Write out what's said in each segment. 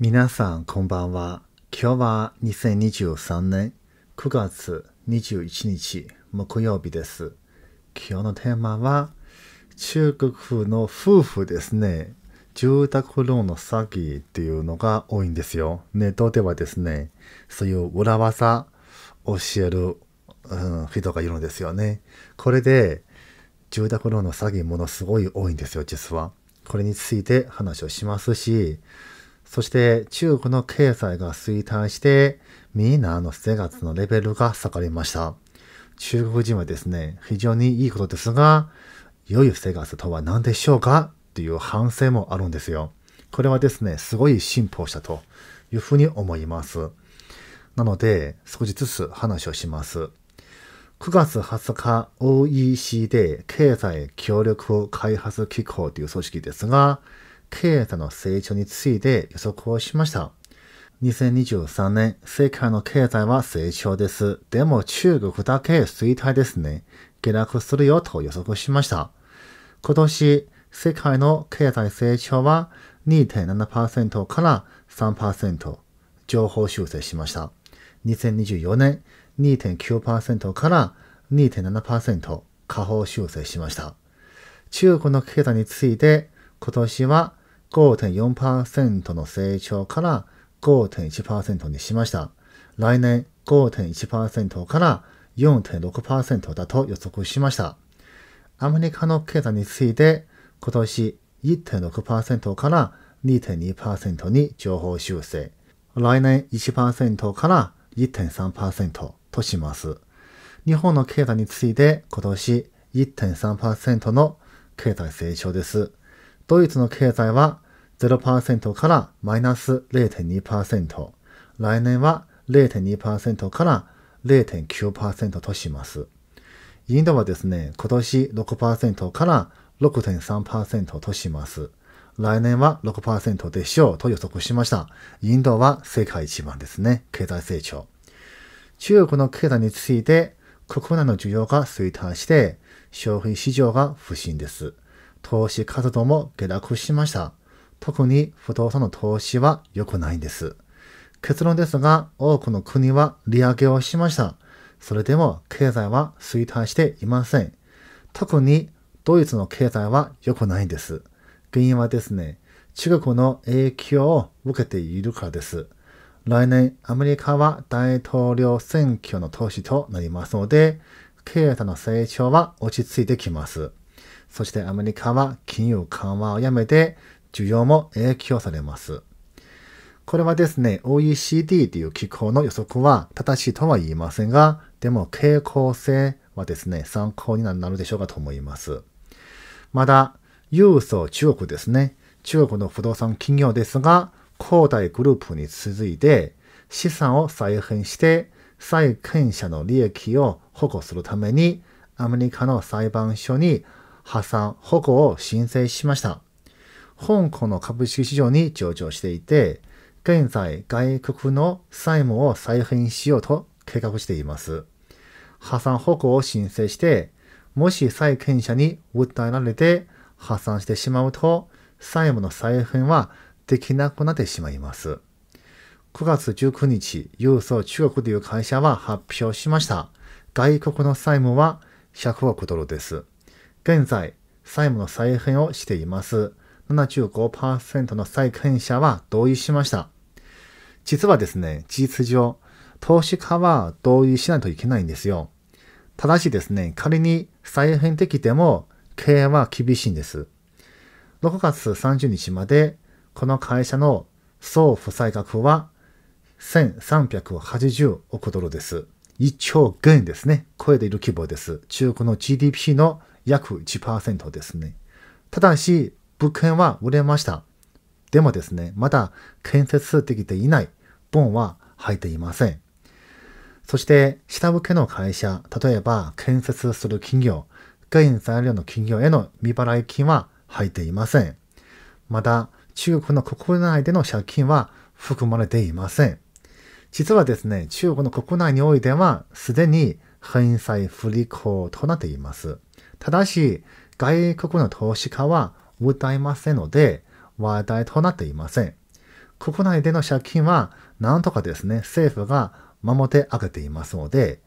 皆さんこんばんは。今日は2023年9月21日木曜日です。今日のテーマは中国風の夫婦ですね。住宅ローンの詐欺っていうのが多いんですよ。ネットではですね、そういう裏技教える、うん、人がいるんですよね。これで住宅ローンの詐欺ものすごい多いんですよ、実は。これについて話をしますし、そして中国の経済が衰退して、みんなの生活のレベルが下がりました。中国人はですね、非常にいいことですが、良い生活とは何でしょうかという反省もあるんですよ。これはですね、すごい進歩したというふうに思います。なので、少しずつ話をします。9月20日、OECD 経済協力開発機構という組織ですが、経済の成長について予測をしました。2023年、世界の経済は成長です。でも中国だけ衰退ですね。下落するよと予測しました。今年、世界の経済成長は2.7%から3%上方修正しました。2024年2.9%から2.7%下方修正しました。中国の経済について今年は5.4%の成長から5.1%にしました。来年5.1%から4.6%だと予測しました。アメリカの経済について今年1.6%から2.2%に情報修正。来年1%から1.3%とします。日本の経済について今年1.3%の経済成長です。ドイツの経済は0%からマイナス0.2%、来年は0.2%から0.9%とします。インドはですね、今年6%から6.3%とします。来年は6%でしょうと予測しました。インドは世界一番ですね、経済成長。中国の経済について、国内の需要が衰退して、消費市場が不振です。投資活動も下落しました。特に不動産の投資は良くないんです。結論ですが、多くの国は利上げをしました。それでも経済は衰退していません。特にドイツの経済は良くないんです。原因はですね、中国の影響を受けているからです。来年アメリカは大統領選挙の投資となりますので、経済の成長は落ち着いてきます。そしてアメリカは金融緩和をやめて、需要も影響されます。これはですね、OECD という機構の予測は正しいとは言いませんが、でも傾向性はですね、参考になるでしょうかと思います。まだ、郵送中国ですね。中国の不動産企業ですが、恒大グループに続いて、資産を再編して、債権者の利益を保護するために、アメリカの裁判所に破産、保護を申請しました。香港の株式市場に上場していて、現在外国の債務を再編しようと計画しています。破産保護を申請して、もし債権者に訴えられて破産してしまうと、債務の再編はできなくなってしまいます。9月19日、郵送中国という会社は発表しました。外国の債務は100億ドルです。現在、債務の再編をしています。75%の債権者は同意しました。実はですね、事実上、投資家は同意しないといけないんですよ。ただしですね、仮に再編できても、経営は厳しいんです。6月30日まで、この会社の総負債額は1380億ドルです。1兆元ですね。超えている規模です。中国の GDP の約1%ですね。ただし、物件は売れました。でもですね、まだ建設できていない本は入っていません。そして、下請けの会社、例えば建設する企業、原材料の企業への未払い金は入っていません。また、中国の国内での借金は含まれていません。実はですね、中国の国内においては、すでに返済不履行となっています。ただし、外国の投資家は歌いませんので、話題となっていません。国内での借金は、なんとかですね、政府が守ってあげていますので、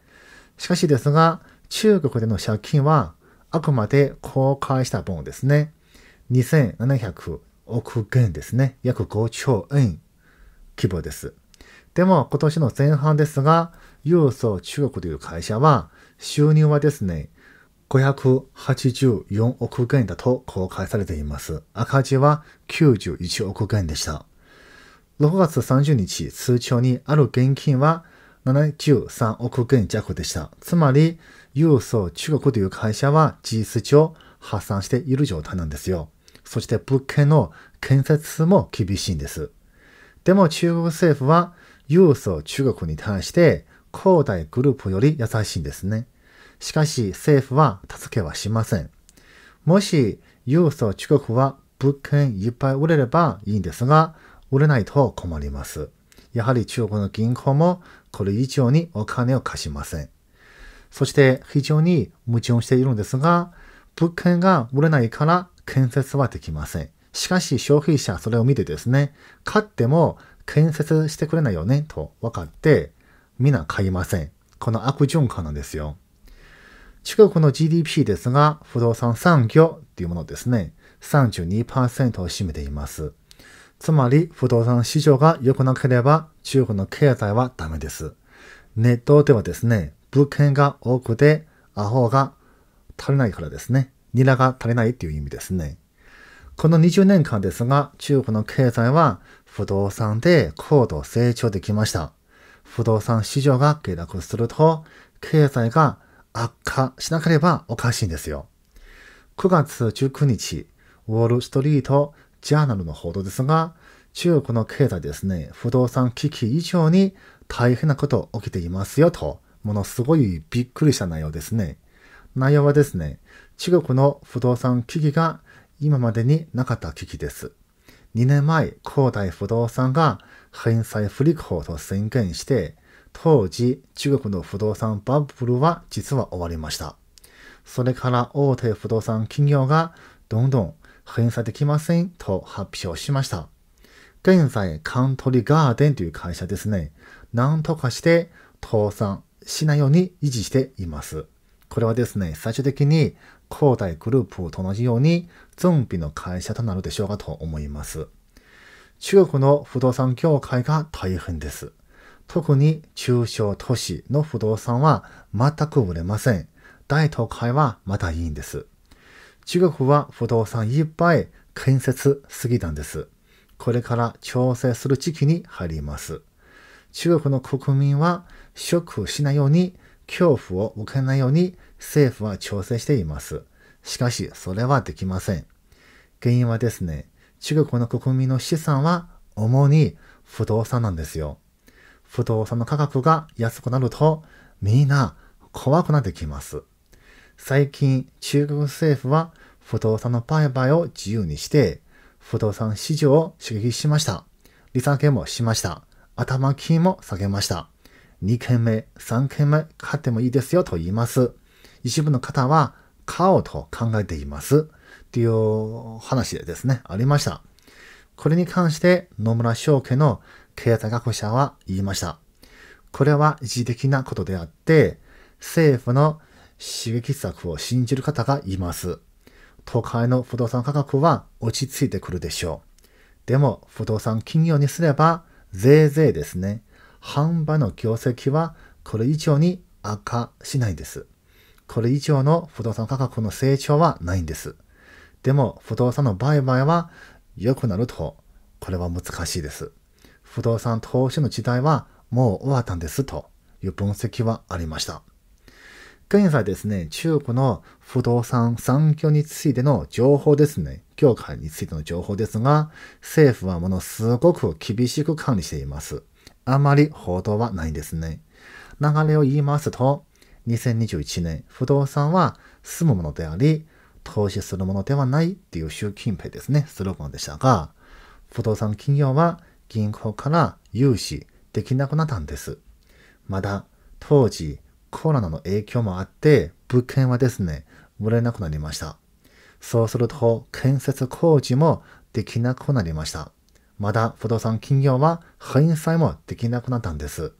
しかしですが、中国での借金は、あくまで公開した分ですね。2700億元ですね。約5兆円規模です。でも今年の前半ですが、郵送中国という会社は収入はですね、584億元だと公開されています。赤字は91億元でした。6月30日通帳にある現金は73億元弱でした。つまり、郵送中国という会社は事実上破産している状態なんですよ。そして物件の建設数も厳しいんです。でも中国政府は郵送中国に対して恒大グループより優しいんですね。しかし政府は助けはしません。もし、郵送遅刻は物件いっぱい売れればいいんですが、売れないと困ります。やはり中国の銀行もこれ以上にお金を貸しません。そして非常に矛盾しているんですが、物件が売れないから建設はできません。しかし消費者それを見てですね、買っても建設してくれないよねと分かって、みんな買いません。この悪循環なんですよ。中国の GDP ですが、不動産産業というものですね、32%を占めています。つまり、不動産市場が良くなければ、中国の経済はダメです。ネットではですね、物件が多くて、アホが足りないからですね。ニラが足りないという意味ですね。この20年間ですが、中国の経済は不動産で高度成長できました。不動産市場が下落すると、経済が悪化しなければおかしいんですよ。9月19日、ウォール・ストリート・ジャーナルの報道ですが、中国の経済ですね、不動産危機以上に大変なこと起きていますよと、ものすごいびっくりした内容ですね。内容はですね、中国の不動産危機が今までになかった危機です。2年前、恒大不動産が返済不履行と宣言して、当時、中国の不動産バブルは実は終わりました。それから大手不動産企業がどんどん返済できませんと発表しました。現在、カントリーガーデンという会社ですね。なんとかして倒産しないように維持しています。これはですね、最終的に恒大グループと同じようにゾンビの会社となるでしょうかと思います。中国の不動産業界が大変です。特に中小都市の不動産は全く売れません。大都会はまだいいんです。中国は不動産いっぱい建設すぎたんです。これから調整する時期に入ります。中国の国民はショックしないように、恐怖を受けないように政府は調整しています。しかし、それはできません。原因はですね、中国の国民の資産は主に不動産なんですよ。不動産の価格が安くなると、みんな怖くなってきます。最近、中国政府は不動産の売買を自由にして、不動産市場を刺激しました。利下げもしました。頭金も下げました。2件目、3件目買ってもいいですよと言います。一部の方は買おうと考えています。という話でですね、ありました。これに関して野村証券の経済学者は言いました。これは一時的なことであって、政府の刺激策を信じる方がいます。都会の不動産価格は落ち着いてくるでしょう。でも、不動産企業にすれば、税税ですね。販売の業績はこれ以上に悪化しないんです。これ以上の不動産価格の成長はないんです。でも、不動産の売買は良くなると、これは難しいです。不動産投資の時代はもう終わったんですという分析はありました。現在ですね、中国の不動産産業についての情報ですね、業界についての情報ですが、政府はものすごく厳しく管理しています。あまり報道はないんですね。流れを言いますと、2021年、不動産は住むものであり、投資するものではないっていう習近平ですね、スローガンでしたが、不動産企業は銀行から融資できなくなったんです。まだ当時コロナの影響もあって物件はですね、売れなくなりました。そうすると建設工事もできなくなりました。まだ不動産企業は返済もできなくなったんです。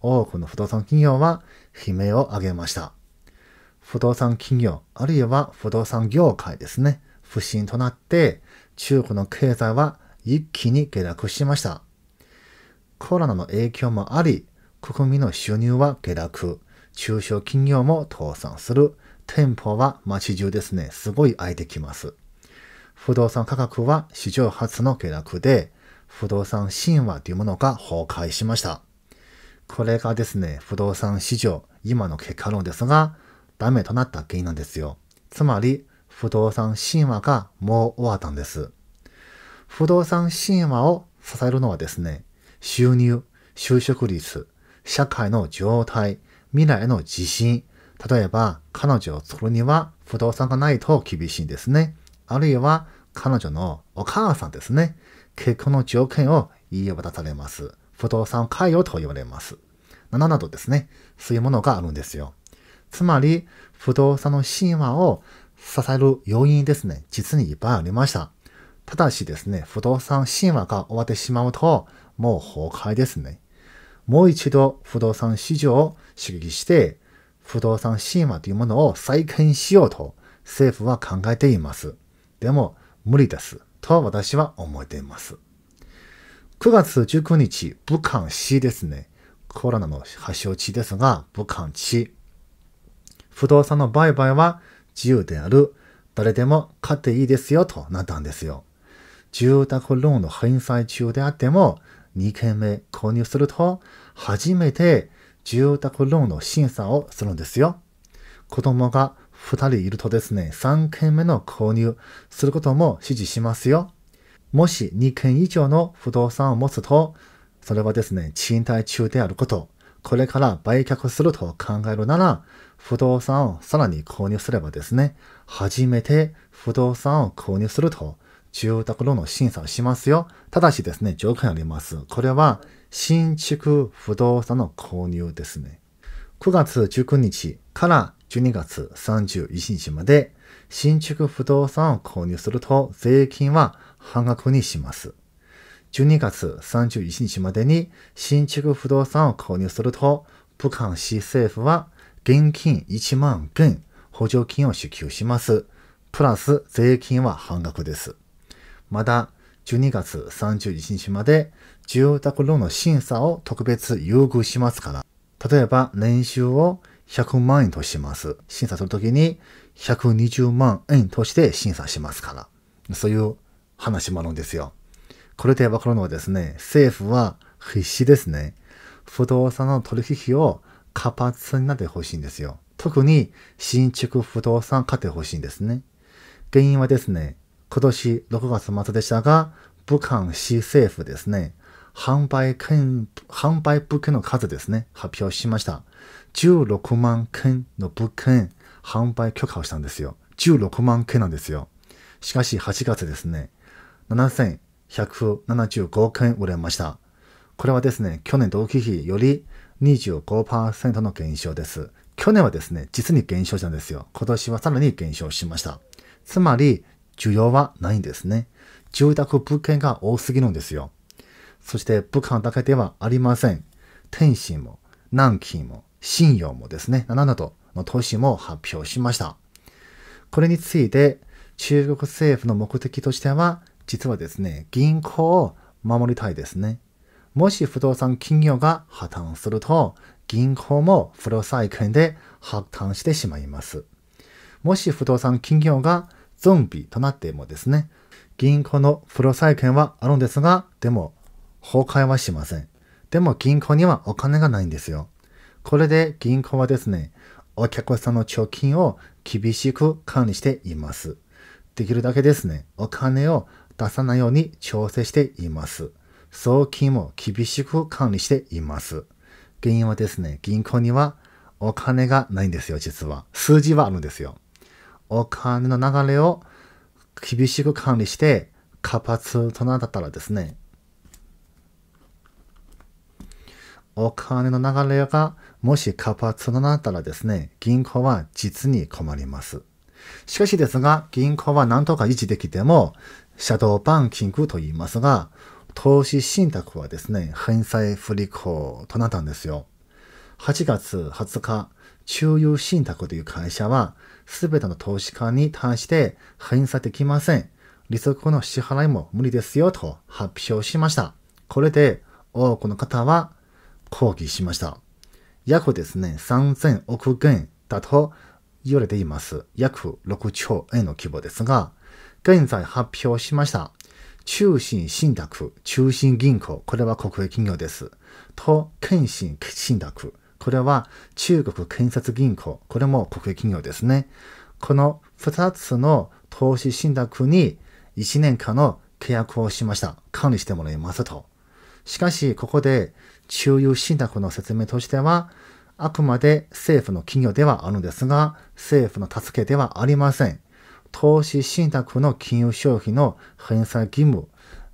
多くの不動産企業は悲鳴を上げました。不動産企業、あるいは不動産業界ですね、不振となって、中国の経済は一気に下落しました。コロナの影響もあり、国民の収入は下落、中小企業も倒産する、店舗は街中ですね、すごい空いてきます。不動産価格は史上初の下落で、不動産神話というものが崩壊しました。これがですね、不動産市場、今の結果論ですが、ダメとなった原因なんですよ。つまり、不動産神話がもう終わったんです。不動産神話を支えるのはですね、収入、就職率、社会の状態、未来への自信、例えば彼女を作るには不動産がないと厳しいんですね。あるいは彼女のお母さんですね。結婚の条件を言い渡されます。不動産会をと言われます。ななどですね。そういうものがあるんですよ。つまり、不動産の神話を支える要因ですね。実にいっぱいありました。ただしですね、不動産神話が終わってしまうと、もう崩壊ですね。もう一度不動産市場を刺激して、不動産神話というものを再建しようと政府は考えています。でも無理です。と私は思っています。9月19日、武漢市ですね。コロナの発祥地ですが、武漢市。不動産の売買は自由である。誰でも買っていいですよとなったんですよ。住宅ローンの返済中であっても、2件目購入すると、初めて住宅ローンの審査をするんですよ。子供が2人いるとですね、3件目の購入することも指示しますよ。もし2件以上の不動産を持つと、それはですね、賃貸中であること、これから売却すると考えるなら、不動産をさらに購入すればですね、初めて不動産を購入すると住宅ローンの審査をしますよ。ただしですね、条件あります。これは、新築不動産の購入ですね。9月19日から12月31日まで、新築不動産を購入すると、税金は半額にします。12月31日までに新築不動産を購入すると、武漢市政府は現金1万元補助金を支給します。プラス税金は半額です。まだ12月31日まで住宅ローンの審査を特別優遇しますから、例えば年収を100万円とします。審査するときに120万円として審査しますから。そういう話もあるんですよ。これでわかるのはですね、政府は必死ですね。不動産の取引を活発になってほしいんですよ。特に新築不動産買ってほしいんですね。原因はですね、今年6月末でしたが、武漢市政府ですね、販売券、販売物件の数ですね、発表しました。16万件の物件、販売許可をしたんですよ。16万件なんですよ。しかし8月ですね、7175件売れました。これはですね、去年同期比より25%の減少です。去年はですね、実に減少したんですよ。今年はさらに減少しました。つまり、需要はないんですね。住宅物件が多すぎるんですよ。そして武漢だけではありません。天津も南京も信用もですね、などの都市も発表しました。これについて中国政府の目的としては、実はですね、銀行を守りたいですね。もし不動産企業が破綻すると、銀行も不労債権で破綻してしまいます。もし不動産企業がゾンビとなってもですね、銀行のプロ債権はあるんですが、でも崩壊はしません。でも銀行にはお金がないんですよ。これで銀行はですね、お客さんの貯金を厳しく管理しています。できるだけですね、お金を出さないように調整しています。送金も厳しく管理しています。原因はですね、銀行にはお金がないんですよ、実は。数字はあるんですよ。お金の流れを厳しく管理して活発となったらですね、お金の流れがもし活発となったらですね、銀行は実に困ります。しかしですが、銀行は何とか維持できても、シャドーバンキングと言いますが、投資信託はですね、返済不履行となったんですよ。8月20日、中友信託という会社は、すべての投資家に対して返済できません。利息の支払いも無理ですよと発表しました。これで多くの方は抗議しました。約ですね、3000億元だと言われています。約6兆円の規模ですが、現在発表しました。中心信託、中心銀行、これは国営企業です。と、県信信託、これは中国建設銀行、これも国営企業ですね。この2つの投資信託に1年間の契約をしました。管理してもらいますと。しかし、ここで中有信託の説明としては、あくまで政府の企業ではあるんですが、政府の助けではありません。投資信託の金融消費の返済義務、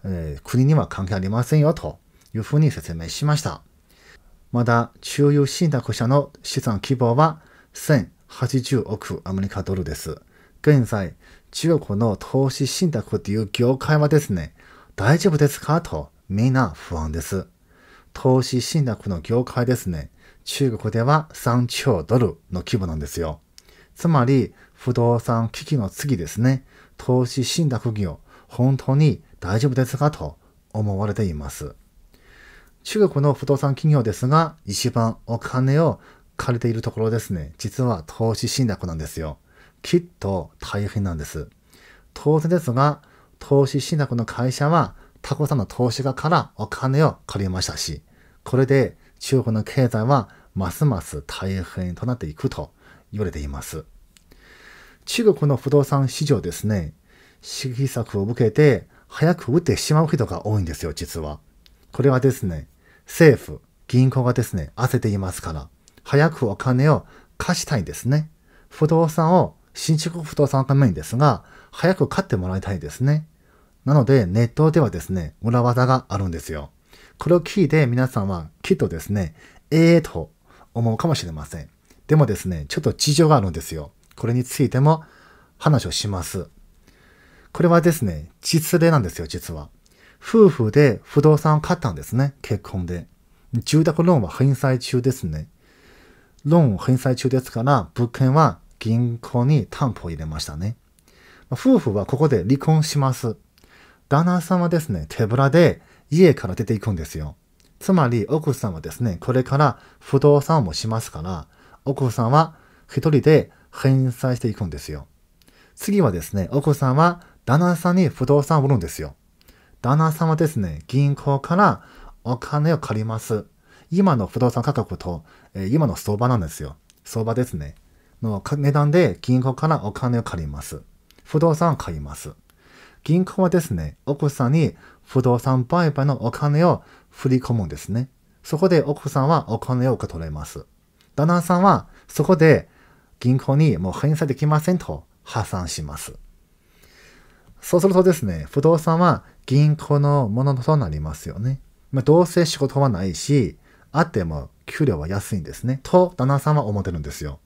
えー、国には関係ありませんよというふうに説明しました。まだ中央信託者の資産規模は1080億アメリカドルです。現在、中国の投資信託という業界はですね、大丈夫ですかとみんな不安です。投資信託の業界ですね、中国では3兆ドルの規模なんですよ。つまり、不動産危機の次ですね、投資信託業、本当に大丈夫ですかと思われています。中国の不動産企業ですが、一番お金を借りているところですね、実は投資信託なんですよ。きっと大変なんです。当然ですが、投資信託の会社は、タコさんの投資家からお金を借りましたし、これで中国の経済はますます大変となっていくと言われています。中国の不動産市場ですね、指揮策を受けて早く打ってしまう人が多いんですよ、実は。これはですね、政府、銀行がですね、焦っていますから、早くお金を貸したいんですね。不動産を、新築不動産のためにですが、早く買ってもらいたいですね。なので、ネットではですね、裏技があるんですよ。これを聞いて皆さんはきっとですね、ええー、と思うかもしれません。でもですね、ちょっと事情があるんですよ。これについても話をします。これはですね、実例なんですよ、実は。夫婦で不動産を買ったんですね、結婚で。住宅ローンは返済中ですね。ローン返済中ですから、物件は銀行に担保を入れましたね。夫婦はここで離婚します。旦那さんはですね、手ぶらで家から出ていくんですよ。つまり奥さんはですね、これから不動産もしますから、奥さんは一人で返済していくんですよ。次はですね、奥さんは旦那さんに不動産を売るんですよ。旦那様ですね、銀行からお金を借ります。今の不動産価格と、えー、今の相場なんですよ。相場ですね。の値段で銀行からお金を借ります。不動産を買います。銀行はですね、奥さんに不動産売買のお金を振り込むんですね。そこで奥さんはお金を受け取れます。旦那さんはそこで銀行にもう返済できませんと破産します。そうするとですね、不動産は銀行のものとなりますよね。まあ、どうせ仕事はないし、あっても給料は安いんですね。と、旦那さんは思ってるんですよ。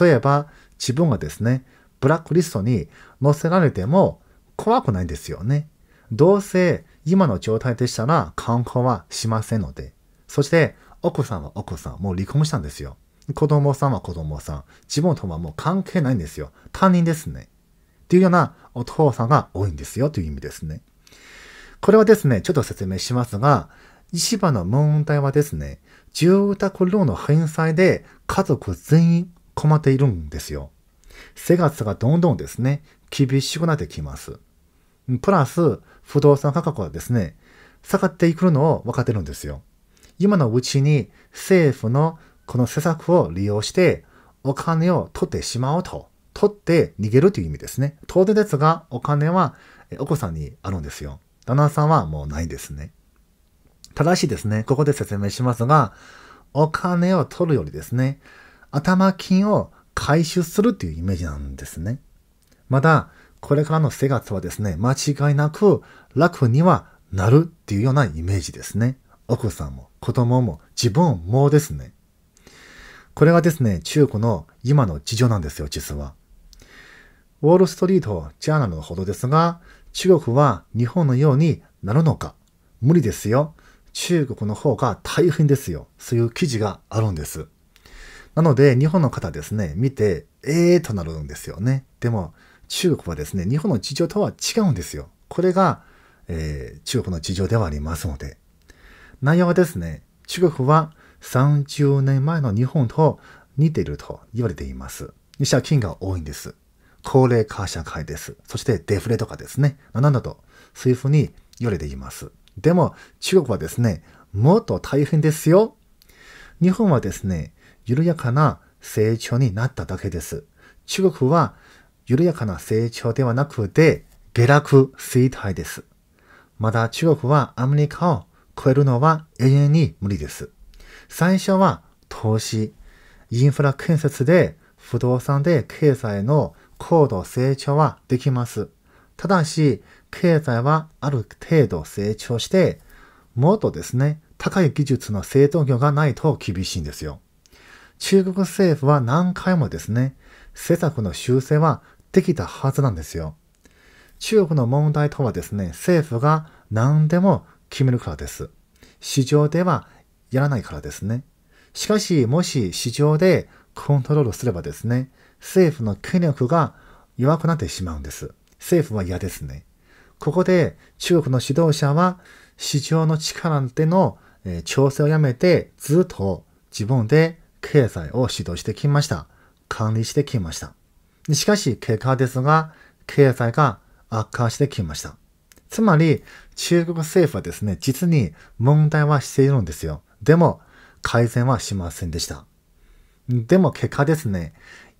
例えば、自分がですね、ブラックリストに載せられても怖くないんですよね。どうせ今の状態でしたら観光はしませんので。そして、奥さんは奥さん、もう離婚したんですよ。子供さんは子供さん。自分とはもう関係ないんですよ。他人ですね。っていうようなお父さんが多いんですよという意味ですね。これはですね、ちょっと説明しますが、石場の問題はですね、住宅ローンの返済で家族全員困っているんですよ。生活がどんどんですね、厳しくなってきます。プラス、不動産価格はですね、下がっていくのを分かってるんですよ。今のうちに政府のこの施策を利用してお金を取ってしまおうと取って逃げるという意味ですね。当然ですが、お金はお子さんにあるんですよ。旦那さんはもうないですね。ただしですね、ここで説明しますが、お金を取るよりですね、頭金を回収するというイメージなんですね。まだ、これからの生活はですね、間違いなく楽にはなるっていうようなイメージですね。奥さんも子供も自分もですね。これはですね、中古の今の事情なんですよ、実は。ウォールストリートジャーナルのほどですが、中国は日本のようになるのか無理ですよ。中国の方が大変ですよ。そういう記事があるんです。なので、日本の方ですね、見て、ええー、となるんですよね。でも、中国はですね、日本の事情とは違うんですよ。これが、えー、中国の事情ではありますので。内容はですね、中国は30年前の日本と似ていると言われています。医者金が多いんです。高齢化社会です。そしてデフレとかですね。なだと、そういうふうに言われています。でも、中国はですね、もっと大変ですよ。日本はですね、緩やかな成長になっただけです。中国は緩やかな成長ではなくて、下落衰退です。まだ中国はアメリカを超えるのは永遠に無理です。最初は投資、インフラ建設で不動産で経済の高度成長はできます。ただし、経済はある程度成長して、もっとですね、高い技術の製造業がないと厳しいんですよ。中国政府は何回もですね、施策の修正はできたはずなんですよ。中国の問題とはですね、政府が何でも決めるからです。市場ではやらないからですね。しかし、もし市場でコントロールすればですね、政府の権力が弱くなってしまうんです。政府は嫌ですね。ここで中国の指導者は市場の力での調整をやめてずっと自分で経済を指導してきました。管理してきました。しかし結果ですが経済が悪化してきました。つまり中国政府はですね、実に問題はしているんですよ。でも改善はしませんでした。でも結果ですね、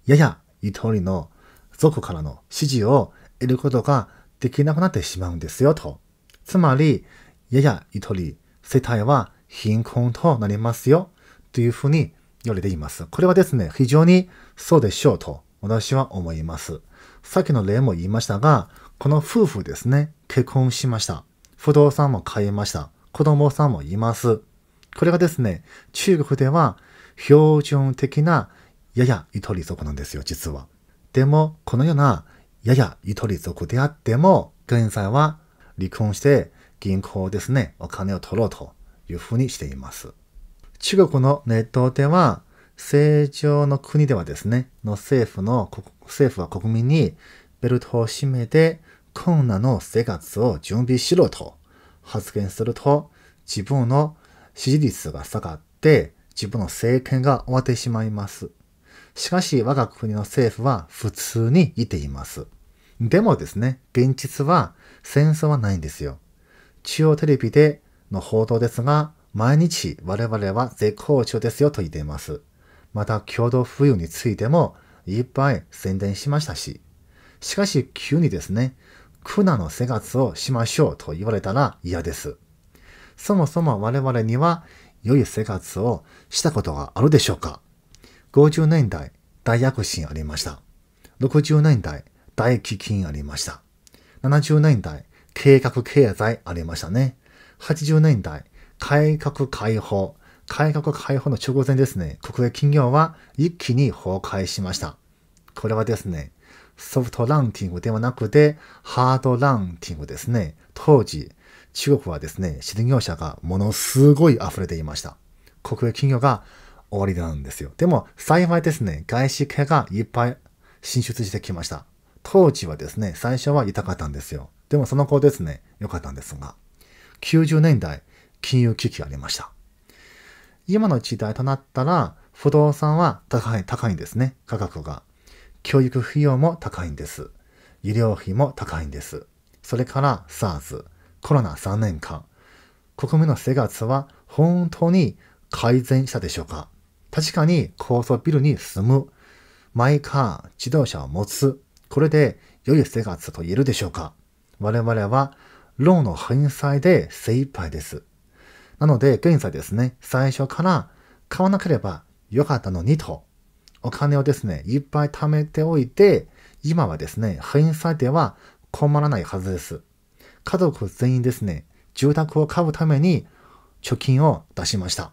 やや言うりの族からの支持を得ることができなくなってしまうんですよと。つまり、ややゆとり世帯は貧困となりますよというふうに言われています。これはですね、非常にそうでしょうと私は思います。さっきの例も言いましたが、この夫婦ですね、結婚しました。不動産も買いました。子供さんもいます。これがですね、中国では標準的なややゆとり族なんですよ、実は。でも、このようなややゆとり族であっても、現在は離婚して銀行ですね、お金を取ろうというふうにしています。中国のネットでは、正常の国ではですね、の政府の、政府は国民にベルトを締めて、困難の生活を準備しろと発言すると、自分の支持率が下がって、自分の政権が終わってしまいます。しかし我が国の政府は普通にいています。でもですね、現実は戦争はないんですよ。中央テレビでの報道ですが、毎日我々は絶好調ですよと言っています。また共同富裕についてもいっぱい宣伝しましたし、しかし急にですね、苦難の生活をしましょうと言われたら嫌です。そもそも我々には良い生活をしたことがあるでしょうか50年代、大躍進ありました。60年代、大基金ありました。70年代、計画経済ありましたね。80年代、改革開放。改革開放の直前ですね、国営企業は一気に崩壊しました。これはですね、ソフトランキングではなくて、ハードランキングですね。当時、中国はですね、失業者がものすごい溢れていました。国営企業が終わりなんですよ。でも幸いですね、外資系がいっぱい進出してきました。当時はですね、最初は豊かったんですよ。でもその後ですね、良かったんですが、90年代、金融危機がありました。今の時代となったら、不動産は高い、高いんですね、価格が。教育費用も高いんです。医療費も高いんです。それから SARS、コロナ3年間。国民の生活は本当に改善したでしょうか確かに高層ビルに住む、マイカー、自動車を持つ、これで良い生活と言えるでしょうか我々は、ローンの返済で精一杯です。なので、現在ですね、最初から買わなければよかったのにと、お金をですね、いっぱい貯めておいて、今はですね、返済では困らないはずです。家族全員ですね、住宅を買うために貯金を出しました。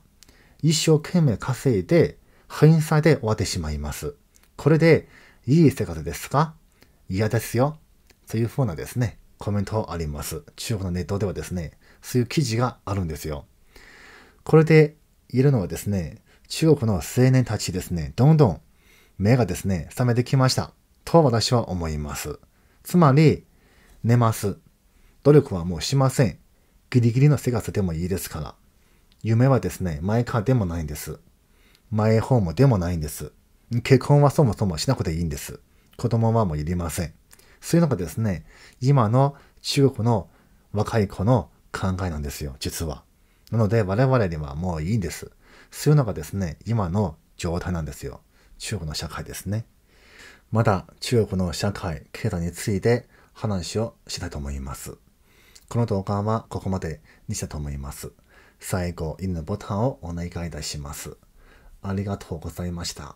一生懸命稼いで、返済で終わってしまいます。これで、いい生活ですか嫌ですよ。というふうなですね、コメントあります。中国のネットではですね、そういう記事があるんですよ。これでいるのはですね、中国の青年たちですね、どんどん目がですね、覚めてきました。と私は思います。つまり、寝ます。努力はもうしません。ギリギリの生活でもいいですから。夢はですね、マイカーでもないんです。マイホームでもないんです。結婚はそもそもしなくていいんです。子供はもういりません。そういうのがですね、今の中国の若い子の考えなんですよ、実は。なので我々にはもういいんです。そういうのがですね、今の状態なんですよ。中国の社会ですね。まだ中国の社会、経済について話をしたいと思います。この動画はここまでにしたと思います。最後、犬ボタンをお願いいたします。ありがとうございました。